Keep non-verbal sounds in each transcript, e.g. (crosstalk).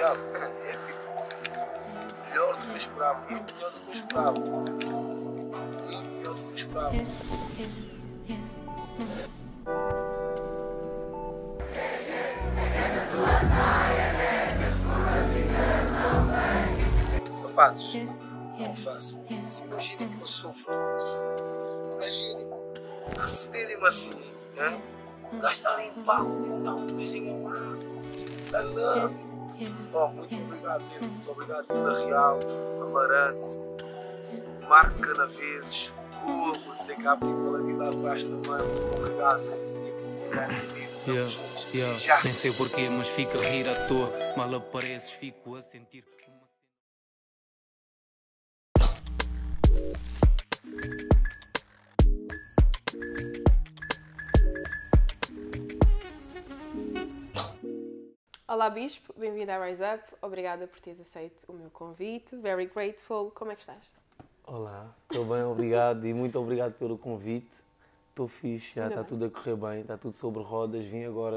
Santiago. É melhor do que eu esperava, muito melhor do que eu esperava. Muito melhor do que eu esperava. Rapazes, não façam isso. Imaginem que eu sofro com isso. Imaginem receberem-me assim, né? gastarem pago, dar um beijinho da love. Bom, muito obrigado mesmo. Muito obrigado, Vila Real, Amarante, Marco Canaveses, Hugo, sei que há pela vida abaixo também. Muito obrigado, Yeah, yeah. Nem sei porquê, mas fico a rir à toa. Mal apareces, fico a sentir. Olá, Bispo, bem-vindo à Rise Up. Obrigada por teres aceito o meu convite. Very grateful. Como é que estás? Olá, estou bem, obrigado e muito obrigado pelo convite. Estou fixe, já está tudo a correr bem, está tudo sobre rodas. Vim agora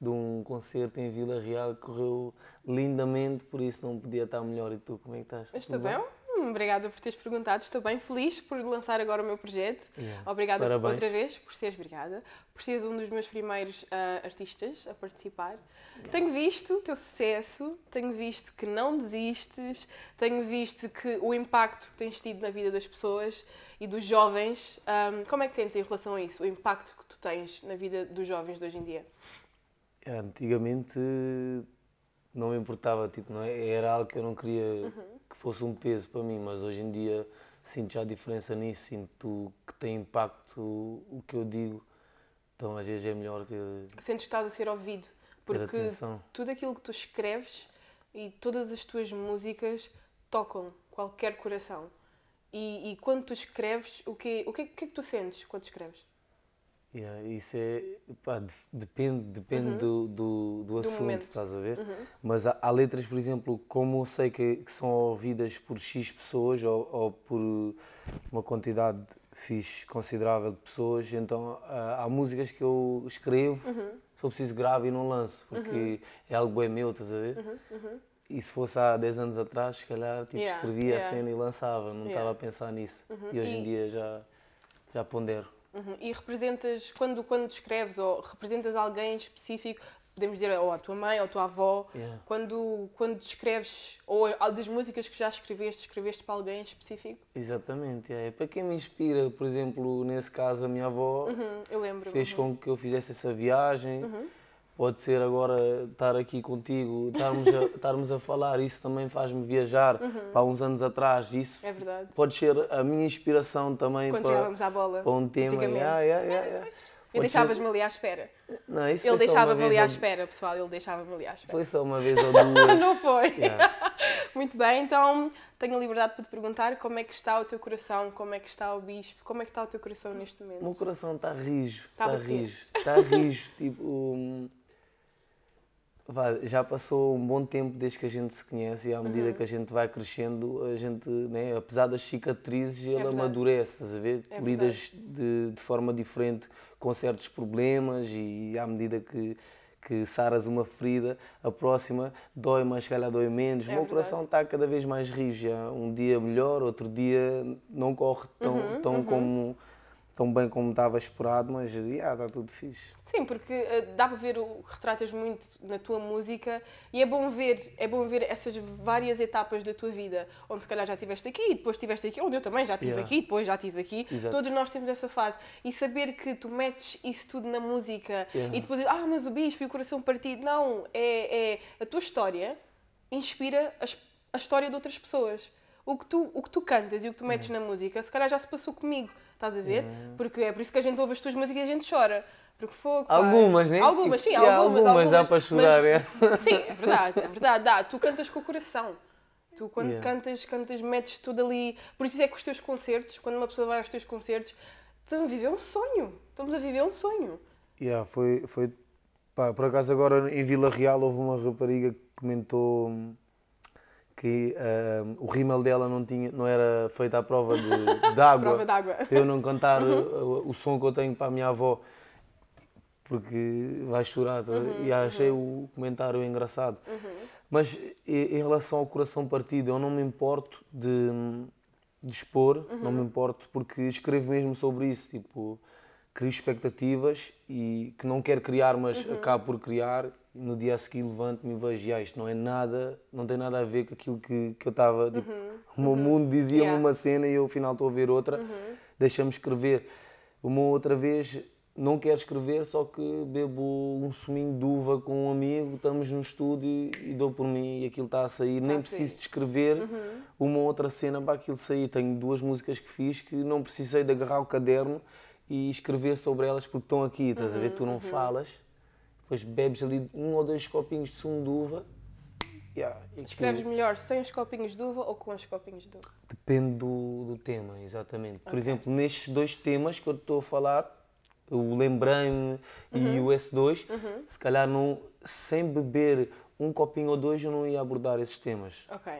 de um concerto em Vila Real, correu lindamente, por isso não podia estar melhor. E tu, como é que estás? Estou bem? bem? Hum, obrigada por teres perguntado. Estou bem feliz por lançar agora o meu projeto. Yeah. Obrigada Parabéns. outra vez por seres obrigada. Por seres um dos meus primeiros uh, artistas a participar. Yeah. Tenho visto o teu sucesso, tenho visto que não desistes, tenho visto que o impacto que tens tido na vida das pessoas e dos jovens. Um, ah, como é que sentes em relação a isso? O impacto que tu tens na vida dos jovens de hoje em dia? É, antigamente não me importava, tipo, não é? era algo que eu não queria. Uhum que fosse um peso para mim, mas hoje em dia sinto já diferença nisso, sinto que tem impacto o que eu digo, então às vezes é melhor ter. Sentes que estás a ser ouvido, porque tudo aquilo que tu escreves e todas as tuas músicas tocam qualquer coração. E, e quando tu escreves, o que, o que, o que é que tu sentes quando escreves? Yeah, isso é. Pá, de, depende depende uhum. do, do, do, assunto, do estás a ver? Uhum. Mas há, há, letras, por exemplo, como eu sei que, que são ouvidas por X pessoas ou, ou, por uma quantidade fixe, considerável de pessoas, então há, ah, há músicas que eu escrevo, uhum. só preciso grave e não lanço, porque uhum. é algo é meu, estás a ver? Uhum, uhum. E se fosse há 10 anos atrás, se calhar tipo, yeah, escrevia yeah. a cena e lançava, não estava yeah. a pensar nisso. E hoje em dia já, já pondero. Uhum. E representas, quando, quando descreves ou representas alguém específico, podemos dizer ou a tua mãe ou a tua avó, yeah. quando, quando descreves, ou das músicas que já escreveste, escreveste para alguém específico? Exatamente, é. Para quem me inspira, por exemplo, nesse caso a minha avó, uhum, eu lembro, fez uhum. com que eu fizesse essa viagem. Uhum pode ser agora estar aqui contigo, estarmos a, (laughs) estarmos a falar, isso também faz-me viajar uhum. para uns anos atrás. Isso é pode ser a minha inspiração também Quando para, à bola, para um tema. Yeah, yeah, yeah, E deixavas-me ali à espera. Não, isso ele deixava-me ali à espera, pessoal. Ele deixava-me ali à espera. Foi só uma vez ou duas. (laughs) Não foi. Yeah. (laughs) Muito bem, então tenho a liberdade para te perguntar como é que está o teu coração, como é que está o bispo, como é que está o teu coração neste momento? O meu coração está rijo. Está, está rijo. Está rijo. tipo. Um Vai, já passou um bom tempo desde que a gente se conhece e à medida uhum. que a gente vai crescendo, a gente, né, apesar das cicatrizes, é ela verdade. amadurece, estás a ver? É Lidas de, de, forma diferente com certos problemas e, à medida que, que saras uma ferida, a próxima dói, mais se calhar dói menos. É o meu verdade. coração está cada vez mais rígido. Um dia melhor, outro dia não corre tão, uhum, tão uhum. como tão bem como estava esperado, mas yeah, está tudo fixe. Sim, porque uh, dá para ver o que retratas muito na tua música e é bom ver, é bom ver essas várias etapas da tua vida, onde se calhar já estiveste aqui e depois estiveste aqui, onde eu também já estive yeah. aqui, depois já estive aqui. Exato. Todos nós temos essa fase. E saber que tu metes isso tudo na música yeah. e depois, ah, mas o bispo e o coração partido. Não, é, é a tua história inspira a, a história de outras pessoas o que, tu, o que tu cantas e o que tu metes uhum. na música, se calhar já se passou comigo, estás a ver? Uhum. Porque é por isso que a gente ouve as tuas músicas e a gente chora. Porque fogo. Algumas, né? Algumas, sim, algumas, algumas, algumas. dá para chorar, mas, é? Sim, é verdade, é verdade, dá. Tu cantas com o coração. Tu, quando yeah. cantas, cantas, metes tudo ali. Por isso é que os teus concertos, quando uma pessoa vai aos teus concertos, estamos a viver um sonho. Estamos a viver um sonho. Yeah, foi, foi... Pá, por acaso agora em Vila Real houve uma rapariga que comentou hum, que uh, o rímel dela não, tinha, não era feito à prova de, de água. (laughs) prova de água. Para eu não cantar uhum. o, ah, o, som que eu tenho para a minha avó, porque vai chorar. Tá? Uhum, e achei uhum. o comentário engraçado. Uhum. Mas em relação ao coração partido, eu não me importo de, de expor, não me uhum. importo, porque escrevo mesmo sobre isso. Tipo, crio expectativas e que não quero criar, mas uhum. acabo por criar no dia a seguir levanto-me e vejo, ah, isto não é nada, não tem nada a ver com aquilo que, que eu estava, tipo, uhum, (laughs) o meu uhum. mundo dizia-me yeah. uma cena e eu afinal estou a ver outra, uhum. deixa-me escrever. Uma outra vez não quero escrever, só que bebo um suminho de uva com um amigo, estamos no estúdio e dou por mim e aquilo está a sair. Tá Nem ah, preciso de escrever uhum. uma outra cena para aquilo sair. Tenho duas músicas que fiz que não precisei de agarrar o caderno e escrever sobre elas porque estão aqui, estás uhum, a ver? Uhum, tu não uhum. falas, depois bebes ali um ou dois copinhos de sumo de uva. Yeah, Escreves que... melhor sem os copinhos de uva ou com os copinhos de uva? Depende do, do tema, exatamente. Okay. Por exemplo, nestes dois temas que eu estou a falar, o Lembrame uhum. e o S2, uhum. se calhar não, sem beber um copinho ou dois eu não ia abordar esses temas. Ok.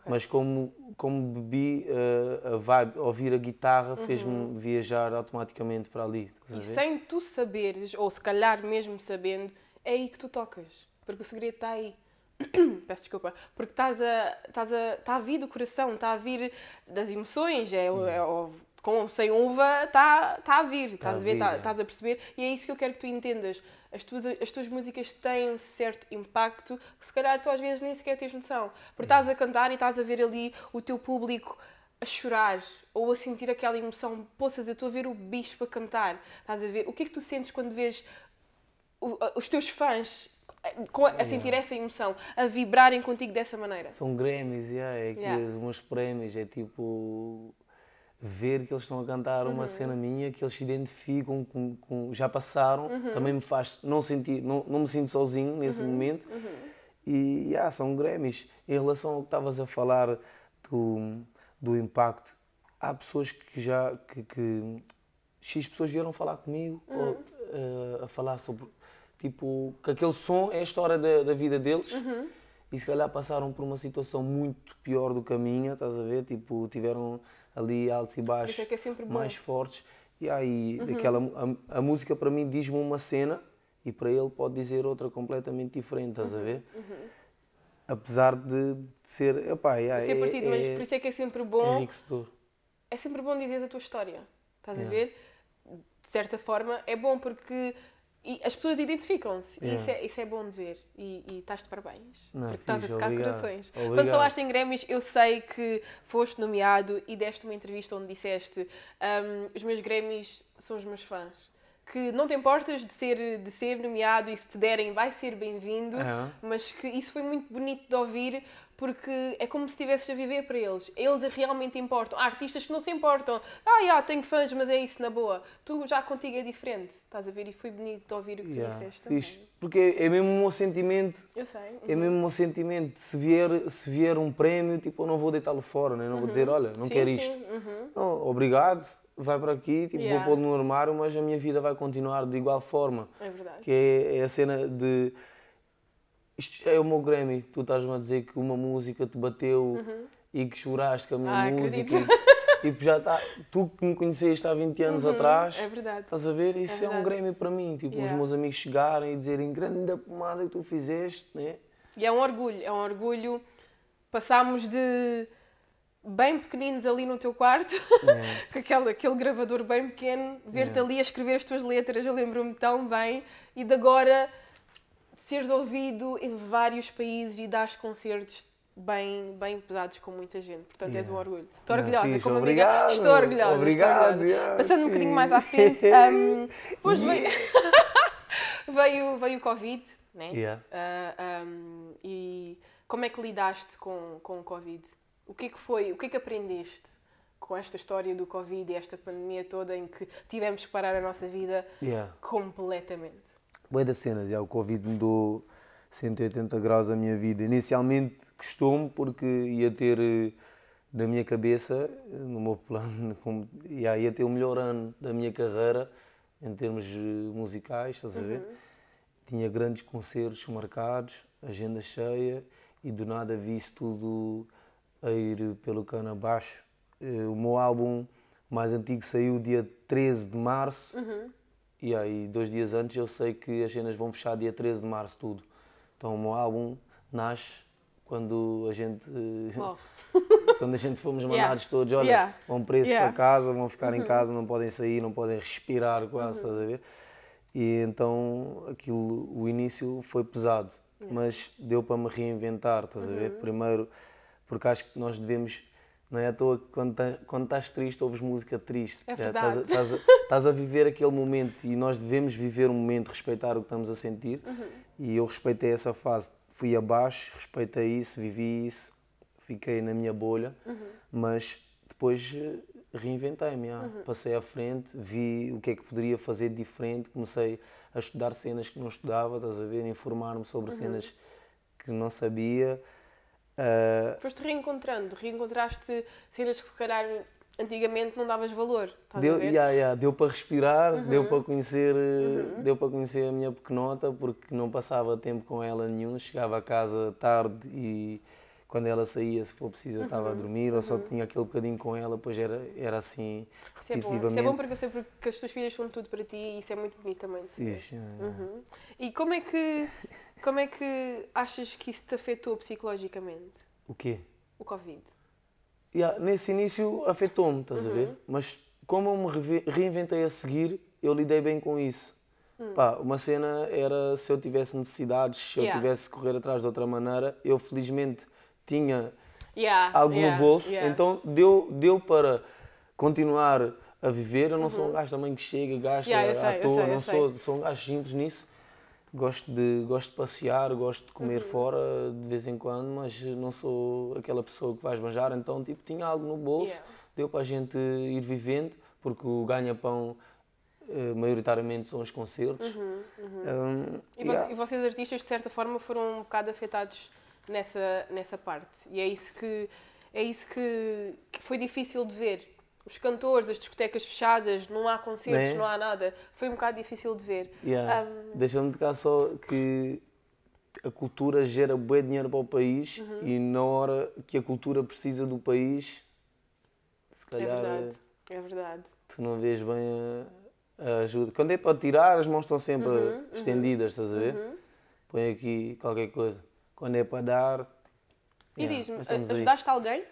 Okay. Mas como, como bebi, uh, a vibe, ouvir a guitarra uhum. fez-me viajar automaticamente para ali. E sem tu saberes, ou se calhar mesmo sabendo, é aí que tu tocas. Porque o segredo está aí. (coughs) Peço desculpa. Porque estás a, estás a, está a vir do coração, está a vir das emoções, é, uhum. é, é, com, sem uva, está tá a vir, tá estás tá a, ver, tá, é. estás a perceber? E é isso que eu quero que tu entendas. As tuas, as tuas músicas têm um certo impacto que se calhar tu às vezes nem sequer tens noção. Porque hum. estás a cantar e estás a ver ali o teu público a chorar ou a sentir aquela emoção. Poças, eu estou a ver o bicho a cantar. Estás a ver? O que é que tu sentes quando vês o, os teus fãs eh, a sentir yeah. essa emoção, a vibrarem contigo dessa maneira? São Grammys, yeah, é que yeah. os meus prémios é tipo ver que eles estão a cantar uma uhum. cena minha, que eles se identificam com, com já passaram, uhum. também me faz não sentir, não, não me sinto sozinho nesse uhum. momento. Uhum. E ah são Grammys. Em relação ao que estavas a falar do, do impacto, há pessoas que já que, que X pessoas vieram falar comigo uhum. ou, uh, a falar sobre tipo que aquele som é a história da, da vida deles uhum e se calhar passaram por uma situação muito pior do que a minha, estás a ver? Tipo, tiveram ali altos e baixos é é mais fortes. E aí, uhum. aquela, a, a música para mim diz-me uma cena e para ele pode dizer outra completamente diferente, estás uhum. a ver? Uhum. Apesar de, de ser. Epá, é, é parecido, é, mas por isso é que é sempre é bom. É sempre bom dizer a tua história, estás yeah. a ver? De certa forma, é bom porque e as pessoas identificam-se. Yeah. Isso, é, isso é bom de ver. E, e estás de parabéns. Não, porque estás a tocar obrigado, corações. Obrigado. Quando falaste em Grêmios, eu sei que foste nomeado e deste uma entrevista onde disseste um, os meus Grêmios são os meus fãs. Que não te importas de ser, de ser nomeado e se te derem vai ser bem-vindo, é. mas que isso foi muito bonito de ouvir porque é como se estivesses a viver para eles. Eles é realmente importam. Há artistas que não se importam. Ah, yeah, tenho fãs, mas é isso, na boa. Tu já contigo é diferente. Estás a ver? E foi bonito ouvir o que yeah. tu disseste. também porque é mesmo o meu sentimento. Eu sei. Uhum. É mesmo o meu sentimento. Se vier, se vier um prémio, tipo, eu não vou deitá-lo fora, né? não uhum. vou dizer, olha, não sim, quero sim. isto. Uhum. Não, obrigado, vai para aqui, tipo, yeah. vou pôr no armário, mas a minha vida vai continuar de igual forma. É verdade. Que é, é a cena de isto é o meu Grammy. Tu estás-me a dizer que uma música te bateu uhum. e que choraste com a minha ah, música. E, (laughs) tipo, já está. Tu que me conheceste há 20 anos uhum, atrás. É verdade. Estás a ver? Isso é, é um Grammy para mim. Tipo, yeah. os meus amigos chegarem e dizerem grande pomada que tu fizeste, né? E é um orgulho. É um orgulho. Passámos de bem pequeninos ali no teu quarto, (laughs) com aquele, aquele gravador bem pequeno, ver-te ali a escrever as tuas letras, eu lembro-me tão bem, e de agora seres ouvido em vários países e dares concertos bem, bem pesados com muita gente. Portanto, yeah. és um orgulho. Estou orgulhosa, como obrigado, amiga. Estou orgulhosa. Obrigado, estou orgulhosa. Yeah, Passando sim. um bocadinho mais à frente, (laughs) um, depois veio, (laughs) veio, veio o Covid, né? Yeah. Uh, um, e como é que lidaste com, com o Covid? O que é que foi? O que é que aprendeste? com esta história do Covid e esta pandemia toda em que tivemos que parar a nossa vida yeah. completamente. Boa das cenas, já, o Covid mudou 180 graus a minha vida. Inicialmente custou-me porque ia ter eh, na minha cabeça, eh, no meu (laughs) plano, como, já, ia ter o melhor ano da minha carreira em termos eh, musicais, estás a ver? Uhum. Tinha grandes concertos marcados, agenda cheia e do nada vi isso tudo a ir pelo cano abaixo. O meu álbum mais antigo saiu dia 13 de março. Uhum e aí, dois dias antes, eu sei que as cenas vão fechar dia 13 de março, tudo. Então, o meu álbum nasce quando a gente. Eh, oh. (laughs) quando a gente fomos mandados yeah. todos, olha, yeah. vão presos yeah. para casa, vão ficar uhum. em casa, não podem sair, não podem respirar, quase, uhum. estás a ver? E então, aquilo, o início foi pesado, mas deu para me reinventar, estás uhum. a ver? Uhum. Primeiro, porque acho que nós devemos não é à toa que quando, tá-, quando estás triste ouves música triste. É verdade. Estás, a, (laughs) estás a, a, viver aquele momento e nós devemos viver o um momento, respeitar o que estamos a sentir. Uhum. E eu respeitei essa fase. Fui abaixo, respeitei isso, vivi isso, fiquei na minha bolha. Uhum. Mas depois eh, reinventei-me. Uhum. Passei à frente, vi o que é que poderia fazer de diferente, comecei a estudar cenas que não estudava, estás a ver, informar-me sobre uhum. cenas que não sabia Uh... Ah, te reencontrando, reencontraste cenas que se calhar antigamente não davas valor. deu, yeah, yeah, deu para respirar, uhum. deu para conhecer, eh, uhum. deu para conhecer a minha pequenota porque não passava tempo com ela nenhum, chegava a casa tarde e quando ela saía, se for preciso, eu estava a uhum. dormir, ou só uhum. tinha aquele bocadinho com ela, pois era, era assim, repetitivamente. Isso é bom, isso é bom porque eu sei que as tuas filhas são tudo para ti e isso é muito bonito também. Sim. É. Uhum. E como é, que, como é que achas que isso te afetou psicologicamente? O quê? O Covid. Yeah, nesse início afetou-me, estás uhum. a ver? Uhum. Mas como eu me reinventei a seguir, eu lidei bem com isso. Hum. Pá, uma cena era se eu tivesse necessidades, se yeah. eu tivesse correr atrás de outra maneira, eu felizmente tinha yeah, algo yeah, no bolso, yeah. então deu, deu para continuar a viver. Eu não uhum. sou um uhum. gajo também que chega, gasta yeah, sei, à toa, eu sei, não sou, sou um gajo simples nisso. Gosto de, gosto de passear, gosto de comer uhum. fora de vez em quando, mas não sou aquela pessoa que vai manjar. então tipo, tinha algo no bolso, deu para a gente ir vivendo, porque o ganha-pão eh, maioritariamente são os concertos. Uhum, uhum. Um, e, yeah. vocês, e, vocês, artistas, de certa forma, foram um bocado afetados nessa, nessa parte. E é isso, que, é isso que, que foi difícil de ver. Os cantores, as discotecas fechadas, não há concertos, não, é? não há nada. Foi um bocado difícil de ver. Yeah. Um... Deixa-me de cá só que a cultura gera bem dinheiro para o país uhum. e na hora que a cultura precisa do país, se é calhar. É verdade, eh, é verdade. Tu não vês bem a, a ajuda. Quando é para tirar, as mãos estão sempre uhum. uhum. estendidas, estás a ver? Uhum. Põe aqui qualquer coisa. Quando é para dar. E yeah, diz-me, ajudaste aí. alguém?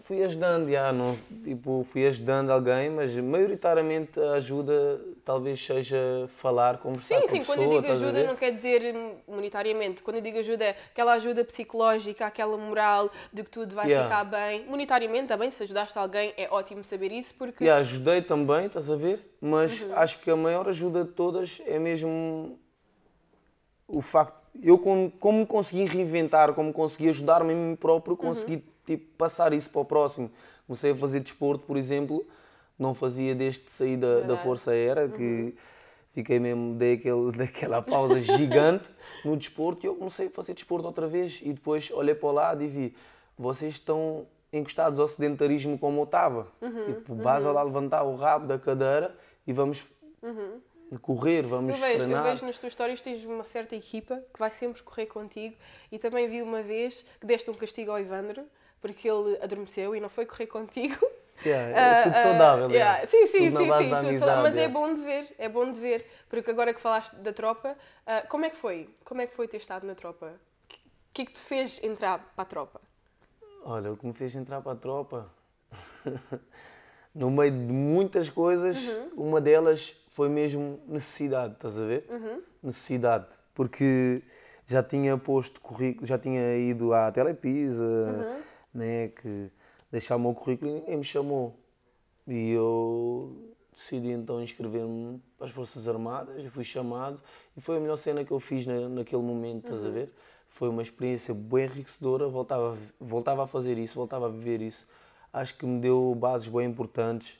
Fui ajudando, já, não, tipo, fui ajudando alguém, mas maioritariamente a ajuda talvez seja falar, conversar sim, com sim, a pessoa. Sim, sim, quando eu digo ajuda não quer dizer monetariamente, quando eu digo ajuda é aquela ajuda psicológica, aquela moral de que tudo vai yeah. ficar bem. Monetariamente também, se ajudaste alguém é ótimo saber isso porque... Yeah, ajudei também, estás a ver? Mas uhum. acho que a maior ajuda de todas é mesmo o facto eu como, como consegui reinventar, como consegui ajudar-me a mim próprio, uhum. consegui uhum. tipo, passar isso para o próximo. Comecei a fazer desporto, por exemplo, não fazia desde sair da, da Força Aérea, que uhum. fiquei mesmo, dei aquele, (laughs) daquela pausa gigante no desporto e eu comecei a fazer desporto outra vez. E depois olhei para o lado e vi, vocês estão encostados ao sedentarismo como eu estava. Uhum. Tipo, basta uhum. lá levantar o rabo da cadeira e vamos uhum de correr, vamos vejo, treinar. Eu vejo nas tuas histórias tens uma certa equipa que vai sempre correr contigo e também vi uma vez que deste um castigo ao Ivandro porque ele adormeceu e não foi correr contigo. Yeah, é (laughs) ah, tudo ah, saudável. Uh, yeah. Sim, sim, tudo sim, sim, amizade, mas é bom de ver, é bom de ver, porque agora que falaste da tropa, uh, como é que foi? Como é que foi ter estado na tropa? O que é que te fez entrar para a tropa? Olha, o que me fez entrar para a tropa (laughs) no meio de muitas coisas, uhum. uma delas foi mesmo necessidade, estás a ver? Uhum. Necessidade. Porque já tinha posto currículo, já tinha ido à Telepisa, uhum. né, que deixar o meu currículo e me chamou. E eu decidi então inscrever-me para as Forças Armadas e fui chamado. E foi a melhor cena que eu fiz na, naquele momento, uhum. estás a uhum. ver? Foi uma experiência bem enriquecedora, voltava, voltava a fazer isso, voltava a viver isso acho que me deu bases bem importantes.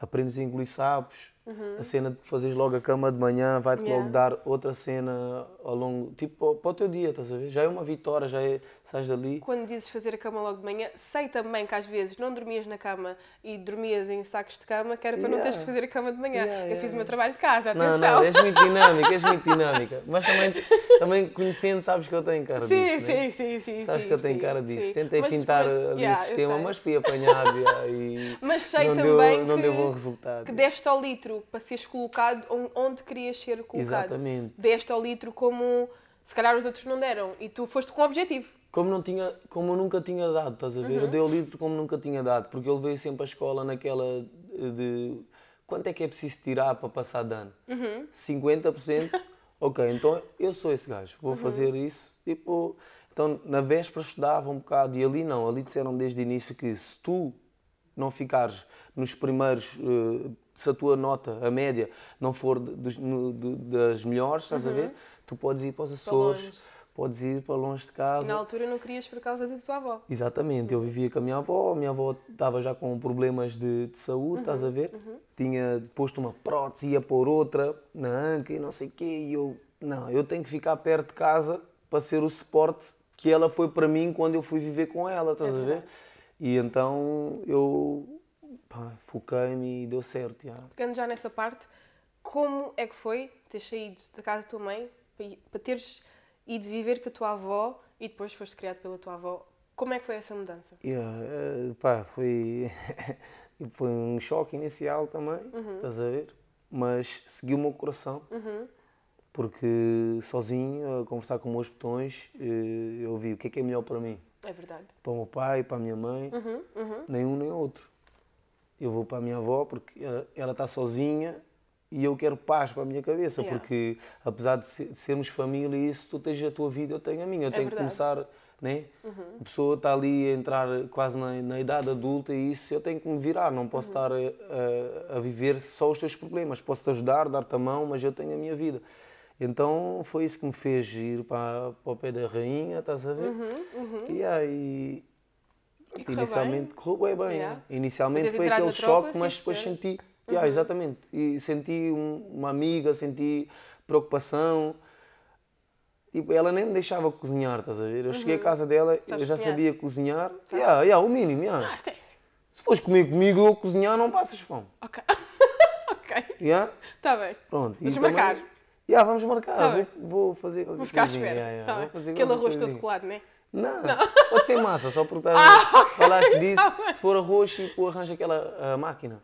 Aprendes a engolir sapos, Uhum. A cena de fazes logo a cama de manhã vai-te yeah. logo dar outra cena ao longo, tipo, para o teu dia, estás a ver? Já é uma vitória, já é, sais dali. Quando dizes fazer a cama logo de manhã, sei também que às vezes não dormias na cama e dormias em sacos de cama, que era para yeah. não teres que fazer a cama de manhã. Yeah, Eu fiz o meu trabalho de casa, atenção. Não, não, és muito dinâmica, és muito dinâmica. (laughs) Mas também, também conhecendo, sabes que eu tenho cara sim, disso. Sim, né? sim, sim. Sabes sim, que eu tenho sim, cara disso. Sim. Tentei mas, pintar o eh, sistema, mas fui apanhado e. (laughs) Mas sei não também deu, que, não deu bom resultado. que deste ao litro litro para seres colocado onde querias ser colocado. Exatamente. Deste ao litro como se calhar os outros não deram e tu foste com o objetivo. Como, não tinha, como eu nunca tinha dado, estás a ver? Uhum. Eu dei o litro como nunca tinha dado, porque ele veio sempre à escola naquela de quanto é que é preciso tirar para passar dano? ano? Uhum. 50%? (laughs) ok, então eu sou esse gajo, vou uhum. fazer isso. Tipo, então na véspera estudava um bocado e ali não, ali disseram desde o início que se tu não ficares nos primeiros uh, se a tua nota, a média, não for dos, no, do, das melhores, estás uhum. a ver? Tu podes ir para os Açores, podes ir para longe de casa. E na altura não querias por causa da tua avó. Exatamente, eu uhum. vivia com a minha avó, a minha avó estava já com problemas de, de saúde, uhum. estás a uhum, ver? Uhum. Tinha posto uma prótese, ia pôr outra na anca e não sei o quê, e eu, não, eu tenho que ficar perto de casa para ser o suporte que ela foi para mim quando eu fui viver com ela, estás é a ver? E então eu foquei-me e deu certo. já. Ficando já nessa parte, como é que foi ter saído da casa da tua mãe para teres ido viver com a tua avó e depois foste criado pela tua avó? Como é que foi essa mudança? Yeah, eh, pá, foi, (laughs) foi um choque inicial também, uhum. estás a ver? Mas seguiu o meu coração. Uhum porque sozinho, a conversar com meus botões, eh, eu vi o que é que é melhor para mim. É verdade. Para o meu pai, para a minha mãe, uhum, uhum. nem um nem outro eu vou para a minha avó porque eh, ela está sozinha e eu quero paz para a minha cabeça, yeah. porque apesar de, ser, de, sermos família, isso tu tens a tua vida, eu tenho a minha, eu é tenho verdade. que começar, né? Uhum. A pessoa está ali a entrar quase na, na, idade adulta e isso eu tenho que me virar, não posso uhum. estar a, a, a, viver só os teus problemas, posso te ajudar, dar-te a mão, mas eu tenho a minha vida. Então foi isso que me fez ir para, para o pé da rainha, estás a ver? Uhum, uhum. e aí e Inicialmente correu bem. bem é. yeah. Inicialmente foi aquele choque, mas depois senti. Uhum. Yeah, exatamente. E senti uma amiga, senti preocupação. Tipo, ela nem me deixava cozinhar, estás a ver? Eu cheguei à uhum. casa dela, eu já sabia cozinhar. Tá. Yeah, yeah, o mínimo, yeah. Ah, é Se fores comigo, comigo eu cozinhar, não passas fome. Ok. (laughs) ok. Yeah? Está bem. Pronto. Vamos marcar. Também, yeah, vamos marcar. Tá vou, vou fazer qualquer Vou ficar à espera. Yeah, yeah. Tá fazer Aquele arroz todo colado, não é? Não. não. Pode ser massa, só porque estás, ah, okay. falaste (laughs) disso. Se for arroz, tipo, arranja aquela uh, máquina.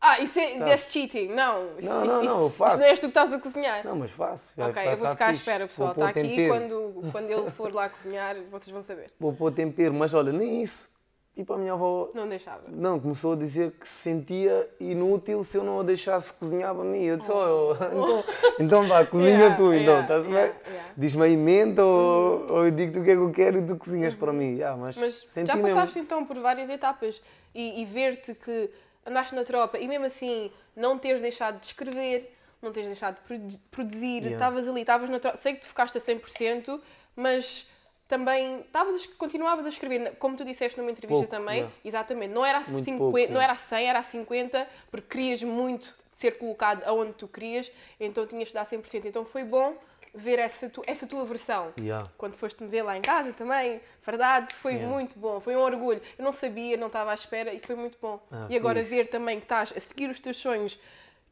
Ah, isso é tá. cheating. Não, isso, não, isso, não, não, eu faço. Isso não és tu que estás a cozinhar. Não, mas faço. Ok, eu vou ficar à espera, pessoal. Está aqui quando, quando ele for lá cozinhar, vocês vão saber. Vou pôr tempero, mas olha, nem isso tipo, a minha avó. Não deixava. Não, começou a dizer que se sentia inútil se eu não a deixasse cozinhar para mim. Eu disse, oh. oh então, então vá, cozinha yeah, tu, então, estás yeah, bem? Yeah. Diz-me aí mente ou, ou eu digo-te o que é que eu quero e tu cozinhas para mim. Yeah, uhum. mas mas já passaste mesmo. então por várias etapas e, e ver-te que andaste na tropa e mesmo assim não teres deixado de escrever, não teres deixado de produzir, estavas ali, estavas na tropa. Sei que tu ficaste a 100%, mas também estavas continuavas a escrever, como tu disseste numa entrevista Pouco, também, não. exatamente, não era, muito 50, pouco, não era 100, era 50, porque querias muito ser colocado aonde tu querias, então tinhas de dar 100%. Então foi bom ver essa, tu, essa tua versão. Yeah. Quando foste-me ver lá em casa também, verdade, foi yeah. muito bom, foi um orgulho. Eu não sabia, não estava à espera e foi muito bom. Ah, e agora ver também que estás a seguir os teus sonhos,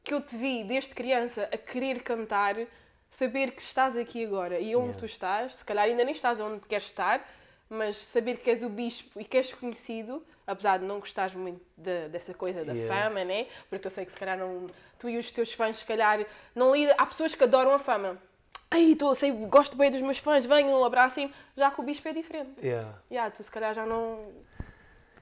que eu te vi desde criança a querer cantar, saber que estás aqui agora e onde yeah. tu estás, se calhar ainda nem estás onde queres estar, mas saber que és o bispo e que és conhecido, apesar de não gostares muito de, dessa coisa da yeah. fama, né? Porque eu sei que se calhar não, tu e os teus fãs, se calhar, não Há pessoas que adoram a fama. Ai, tô, sei, gosto bem dos meus fãs, venham, abracem já que o bispo é diferente. Yeah. Yeah, tu se calhar já não.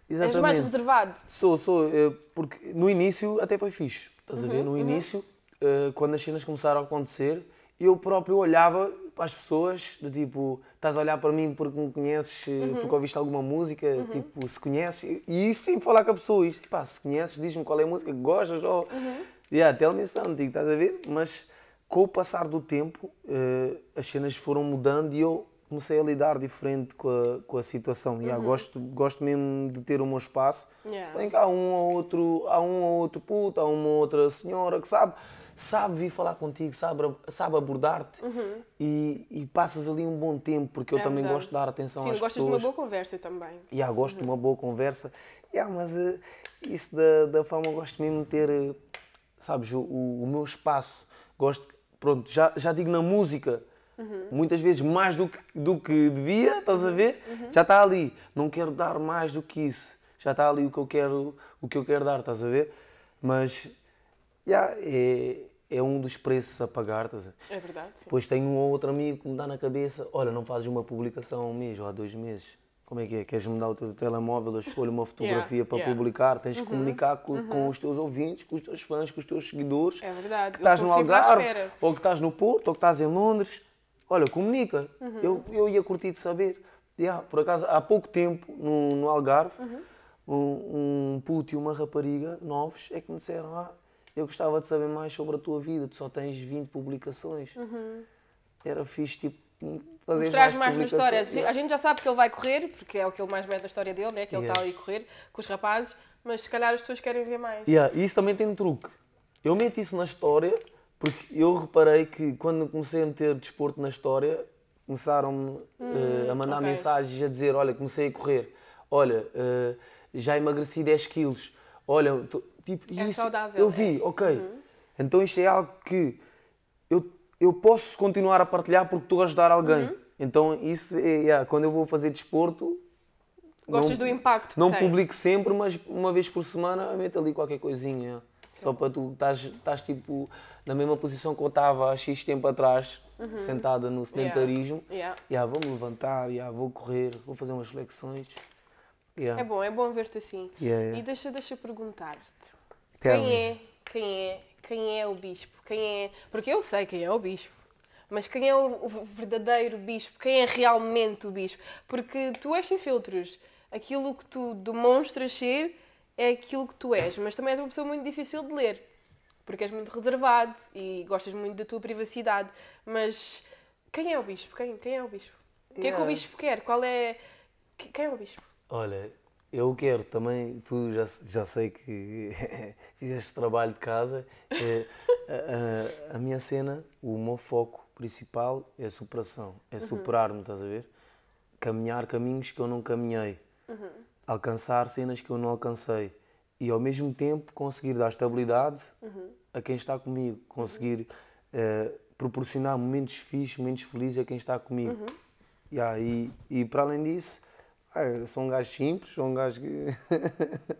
Exatamente. És mais reservado. Sou, sou, eh, porque no início até foi fixe. Estás uhum, a ver? Uhum, no uhum. início, uhum. quando as cenas começaram a acontecer, eu próprio olhava para as pessoas, do tipo, estás a olhar para mim porque me conheces, eh, uhum. porque ouviste alguma música, uhum. tipo, se conheces, e isso falar com a pessoa, isto, pá, se conheces, diz-me qual é a música que gostas, ou. Uhum. Yeah, tell me something, estás a ver? Mas com o passar do tempo, uh, as cenas foram mudando e eu comecei a lidar diferente com a, com a situação. Uhum. Yeah, gosto, gosto mesmo de ter o meu espaço. Yeah. Se bem que há um ou outro, há um ou outro puto, há uma ou outra senhora que sabe sabe vir falar contigo, sabe, sabe abordar-te uhum. e, e, passas ali um bom tempo, porque eu é também verdade. gosto de dar atenção Sim, às pessoas. Sim, gostas de uma boa conversa também. E yeah, gosto uhum. de uma uhum. boa conversa. Yeah, mas uh, isso da, da fama, gosto mesmo de ter, uh, sabes, o, o, o, meu espaço. Gosto, pronto, já, já digo na música. Uhum. Muitas vezes mais do que, do que devia, estás a uhum. ver? Uhum. Já está ali. Não quero dar mais do que isso. Já está ali o que eu quero, o que eu quero dar, estás a ver? Mas Yeah, é, é um dos preços a pagar. Tá é verdade. Sim. tenho um ou outro amigo que me dá na cabeça: olha, não fazes uma publicação há um mês ou há dois meses. Como é que é? Queres-me dar o teu telemóvel? Eu escolho uma (laughs) fotografia yeah, para yeah. publicar. Tens uhum, que comunicar com, uhum. com, os teus ouvintes, com os teus fãs, com os teus seguidores. É verdade. Que estás no Algarve, ou que estás no Porto, ou que estás em Londres. Olha, comunica. Uhum. Eu, eu ia curtir de saber. Yeah, por acaso, há pouco tempo, no, no Algarve, uhum. um, um puto e uma rapariga novos é que me disseram: ah, eu gostava de saber mais sobre a tua vida, tu só tens 20 publicações. Uhum. Era fixe, tipo, hum, fazer Mostrar mais, mais na história. Assim, yeah. A gente já sabe que ele vai correr, porque é o que ele mais mete na história dele, né? que ele está yeah. ali a correr com os rapazes, mas se calhar as pessoas querem ver mais. Yeah. E isso também tem um truque. Eu meto isso na história porque eu reparei que quando comecei a meter desporto na história, começaram-me eh, hum, uh, a mandar okay. mensagens a dizer: Olha, comecei a correr, olha, uh, já emagreci 10 quilos, olha, Tipo, é isso saudável. Eu vi, é. ok. Uhum. Então isto é algo que eu, eu posso continuar a partilhar porque estou a ajudar alguém. Uhum. Então isso é, yeah, quando eu vou fazer desporto. Gostas não, do impacto Não publico sempre, mas uma vez por semana meto ali qualquer coisinha. Sim. Só para tu estás tipo na mesma posição que eu estava há X tempo atrás, uhum. sentada no sedentarismo. Yeah. Yeah. Yeah, vou me levantar, yeah, vou correr, vou fazer umas flexões. Yeah. É bom, é bom ver-te assim. Yeah, yeah. E deixa, deixa perguntar-te. Quem é? Quem é? Quem é o bispo? Quem é? Porque eu sei quem é o bispo. Mas quem é o verdadeiro bispo? Quem é realmente o bispo? Porque tu és sem filtros. Aquilo que tu demonstras ser é aquilo que tu és. Mas também és uma pessoa muito difícil de ler. Porque és muito reservado e gostas muito da tua privacidade. Mas quem é o bispo? Quem, quem é o bispo? O que é que o bispo quer? Qual é. Quem é o bispo? Olha, eu quero também, tu já, já sei que (laughs) fizeste trabalho de casa, eh, a, a, a, minha cena, o meu foco principal é superação, é uhum. superar-me, estás a ver? Caminhar caminhos que eu não caminhei, uhum. alcançar cenas que eu não alcancei e ao mesmo tempo conseguir dar estabilidade uhum. a quem está comigo, uhum. conseguir uhum. proporcionar momentos fixos, momentos felizes a quem está comigo. Yeah, uhum. e, e para além disso são ah, sou um gajo simples, sou um gajo que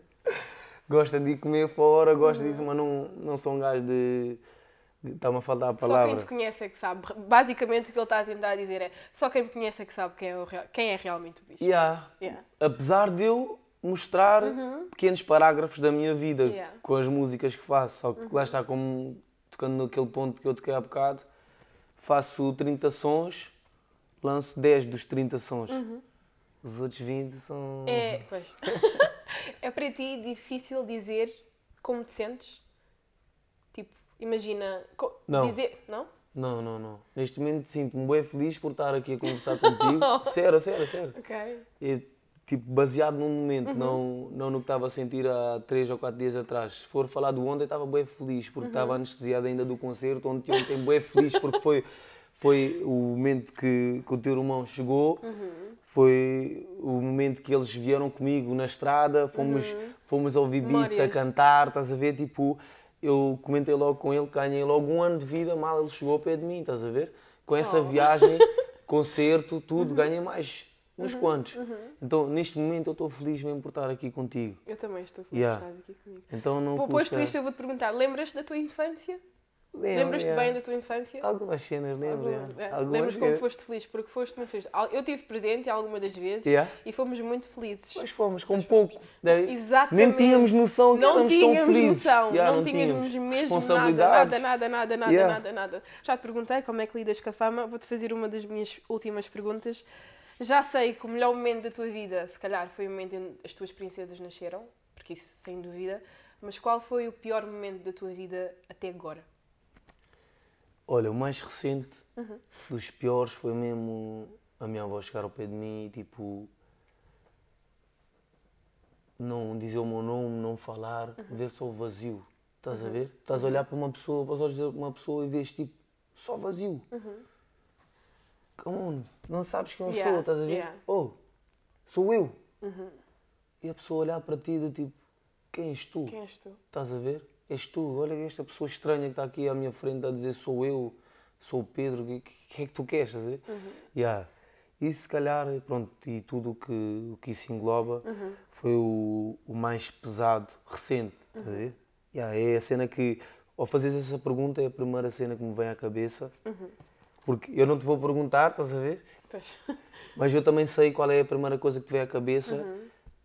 (laughs) gosta de ir comer fora, gosta disso, mas não, não sou um gajo de. Está-me a faltar a palavra. Só quem te conhece é que sabe. Basicamente o que ele está a tentar dizer é só quem me conhece é que sabe quem é, real, quem é realmente o bicho. Yeah. yeah. Apesar de eu mostrar uhum. pequenos parágrafos da minha vida yeah. com as músicas que faço, só que uhum. lá está como tocando naquele ponto que eu toquei há bocado, faço 30 sons, lanço 10 dos 30 sons. Uhum. Os outros 20 são. É, pois. (laughs) é para ti difícil dizer como te sentes? Tipo, imagina. Não. Dizer. Não? Não, não, não. Neste momento sinto-me bem feliz por estar aqui a conversar contigo. (laughs) sério, sério, sério. Ok. É, tipo, baseado num momento, uhum. não, não no que estava a sentir há 3 ou 4 dias atrás. Se for falar do ontem, estava bem feliz porque uhum. estava uhum. anestesiado ainda do concerto. Ontem, ontem, bem feliz porque foi. (laughs) foi o momento que, que o teu irmão chegou, uhum. foi o momento que eles vieram comigo na estrada, fomos, uhum. fomos ouvir beats, a cantar, estás a ver? Tipo, eu comentei logo com ele, ganhei logo um ano de vida, mal ele chegou ao pé de mim, estás a ver? Com essa oh. viagem, (laughs) concerto, tudo, uhum. ganhei mais uns uhum, quantos. Uhum. Então, neste momento, eu estou feliz mesmo por estar aqui contigo. Eu também estou feliz yeah. por estar aqui comigo. Então, não Pô, custa... Posto isto, eu vou-te perguntar, lembras-te da tua infância? Lembras-te é. bem da tua infância? Algumas cenas, lembro. Algum, é. é. Lembras como foste feliz? Porque foste muito feliz. Eu tive presente algumas das vezes yeah. e fomos muito felizes. Pois fomos, com pois pouco. Fomos. Exatamente. Nem tínhamos noção que não éramos tão felizes. Noção, yeah, não, não tínhamos mesmo Responsabilidades. nada, nada, nada, nada, yeah. nada, nada. Já te perguntei como é que lidas com a fama. Vou-te fazer uma das minhas últimas perguntas. Já sei que o melhor momento da tua vida, se calhar, foi o momento em que as tuas princesas nasceram, porque isso sem dúvida, mas qual foi o pior momento da tua vida até agora? Olha, o mais recente uhum. dos piores foi mesmo a minha avó chegar ao pé de mim e tipo. Não dizer o meu nome, não falar, uhum. ver só o vazio. Estás uhum. a ver? Estás a uhum. olhar para uma pessoa, para os olhos de uma pessoa e vês tipo só vazio. Uhum. Come on, não sabes quem eu yeah. sou, estás a ver? Yeah. Oh, sou eu. Uhum. E a pessoa olhar para ti do tipo, quem és tu? Quem és tu? Estás a ver? és tu, olha esta pessoa estranha que está aqui à minha frente a dizer sou eu, sou o Pedro, o que, que, é que tu queres? Estás a uhum. yeah. E se calhar, pronto, e tudo que, o que isso engloba uhum. foi o, o, mais pesado, recente, uhum. a ver? Yeah, é a cena que, ao fazeres essa pergunta, é a primeira cena que me vem à cabeça, uhum. porque eu não te vou perguntar, estás a ver? Pois. (laughs) Mas eu também sei qual é a primeira coisa que te vem à cabeça uhum.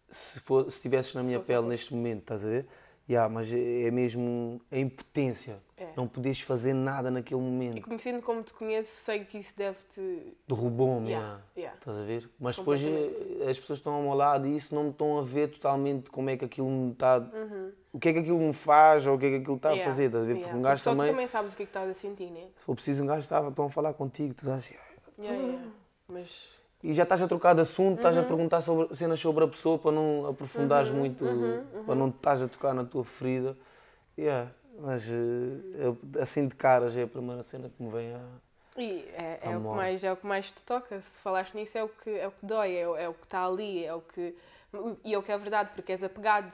se, for, se estivesses na se minha pele neste momento, estás a ver? Yeah, mas é, é mesmo a impotência. É. Não podes fazer nada naquele momento. E conhecendo como te conheço, sei que isso deve-te. Derrubou-me, yeah. yeah. estás a ver? Mas depois eh, as pessoas estão ao meu lado e isso não me estão a ver totalmente como é que aquilo me está. Uhum. O que é que aquilo me faz ou o que é que aquilo está yeah. a fazer, estás a ver? Porque um gajo também. Só também sabes o que é que estás a sentir, né? Se for preciso, um gajo estava, estão a falar contigo, tu estás. Yeah, assim, yeah. Mas e já estás a trocar de assunto, estás uhum. a perguntar sobre, cenas sobre a pessoa para não aprofundares uhum. muito, uhum, uhum. para não estás a tocar na tua ferida. Yeah. Mas eh, assim de caras é a primeira cena que me vem a. E é, é o que mais, é o que mais te toca. Se falaste nisso, é o que, é o que dói, é, o, é o que está ali, é o que. E é o que é verdade, porque és apegado.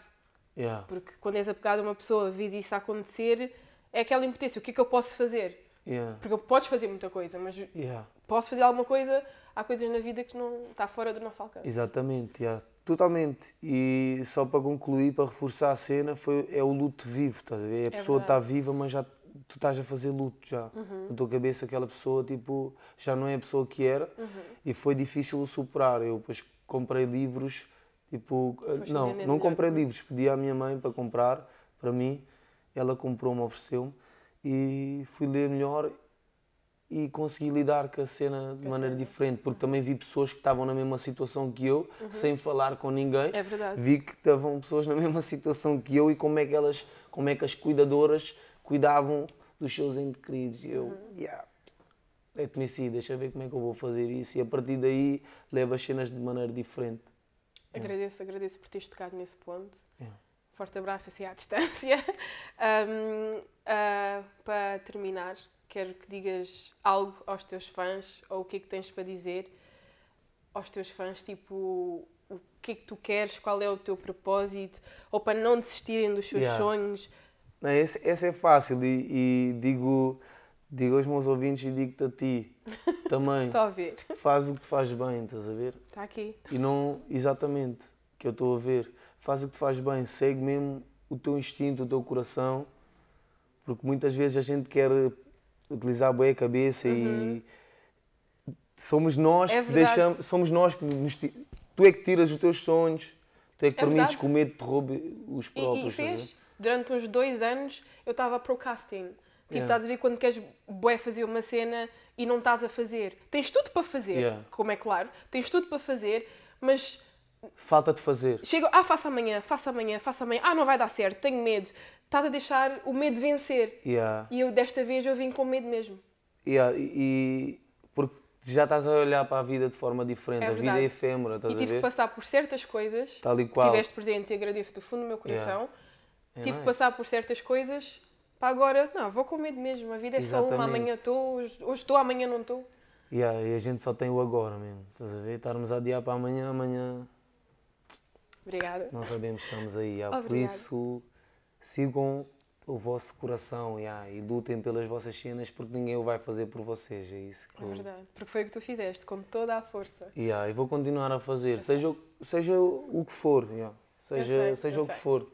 Yeah. Porque quando és apegado a uma pessoa, vês isso acontecer, é aquela impotência: o que é que eu posso fazer? Yeah. Porque podes fazer muita coisa, mas yeah posso fazer alguma coisa, há coisas na vida que não está fora do nosso alcance. Exatamente, yeah. totalmente. E só para concluir, para reforçar a cena, foi, é o luto vivo, estás a ver? A é pessoa está viva, mas já tu estás a fazer luto já. Uhum. Na tua cabeça aquela pessoa tipo, já não é a pessoa que era uhum. e foi difícil o superar. Eu depois comprei livros, tipo, eh, não, não comprei livros, pedi à minha mãe para comprar para mim, ela comprou-me, ofereceu-me e fui ler melhor e consegui lidar com a cena de maneira diferente, porque também vi pessoas que estavam na mesma situação que eu, uhum. sem falar com ninguém. É verdade. Vi que estavam pessoas na (laughs) mesma situação que eu e como é que elas, como é que as cuidadoras cuidavam dos seus entes queridos. E eu, uhum. yeah, me é see, deixa ver como é que eu vou fazer isso. E a partir daí levo as cenas de maneira diferente. É. Agradeço, agradeço por teres tocado nesse ponto. É. Forte abraço assim à distância. (laughs) um, uh, para terminar, Quero que digas algo aos teus fãs ou o que é que tens para dizer aos teus fãs, tipo o que é que tu queres, qual é o teu propósito, ou para não desistirem dos seus yeah. sonhos. Não, esse, esse é fácil e, e, digo, digo aos meus ouvintes e digo-te a ti (laughs) também. Estou a ver. Faz o que te faz bem, estás a ver? Está aqui. E não exatamente que eu estou a ver. Faz o que te faz bem, segue mesmo o teu instinto, o teu coração, porque muitas vezes a gente quer utilizar bem a cabeça uhum. e somos nós é que deixamos, somos nós que nos tu é que tiras os teus sonhos, tu é que é permites verdade. que o medo te roube os próprios. E, e é? fez, durante uns dois anos eu estava pro casting. Tipo, yeah. estás a ver quando queres bué fazer uma cena e não estás a fazer. Tens tudo para fazer, yeah. como é claro, tens tudo para fazer, mas falta de fazer. chega ah, faça amanhã, faça amanhã, faça amanhã. Ah, não vai dar certo, tenho medo estás a deixar o medo vencer. Yeah. E eu desta vez eu vim com medo mesmo. Yeah. E porque já estás a olhar para a vida de forma diferente, é a vida é efêmera, estás e a ver? tive que passar por certas coisas Tal e qual. tiveste presente e agradeço do fundo do meu coração. Yeah. É tive que passar por certas coisas para agora, não, vou com medo mesmo, a vida é Exatamente. só uma, amanhã estou, hoje estou, amanhã não estou. Yeah, e a gente só tem o agora mesmo, estás a ver? Estarmos a adiar para amanhã, amanhã. Obrigada. Não sabemos estamos aí, yeah. por isso sigam o vosso coração yeah, e lutem pelas vossas cenas porque ninguém o vai fazer por vocês. É isso que É verdade, porque foi o que tu fizeste, com toda a força. Yeah, e vou continuar a fazer, seja, seja o que for. Yeah. Seja, sei, seja o que for.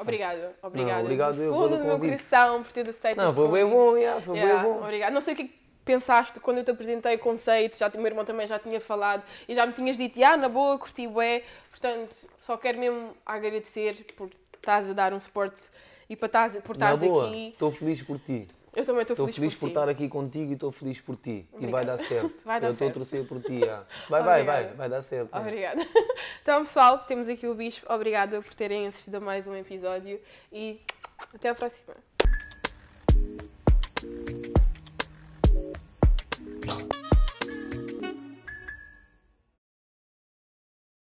Obrigado, obrigado. Não, obrigado eu, fundo do meu coração por ter aceito Não, foi bem bom, yeah, foi yeah, bem bom. Obrigado. Não sei o que pensaste quando eu te apresentei o conceito, já, o meu irmão também já tinha falado e já me tinhas dito, ah, na boa, curti é. Portanto, só quero mesmo agradecer por estás a dar um suporte e para estás, por estares aqui. Estou feliz por ti. Eu também estou feliz, feliz por, por estar aqui contigo e estou feliz por ti. Obrigada. E vai dar certo. (laughs) Vai dar eu estou a torcer por ti. Vai, vai, vai, vai dar certo. Obrigada. (laughs) Então, pessoal, temos aqui o Bispo. Obrigada por terem assistido a mais um episódio e até a próxima.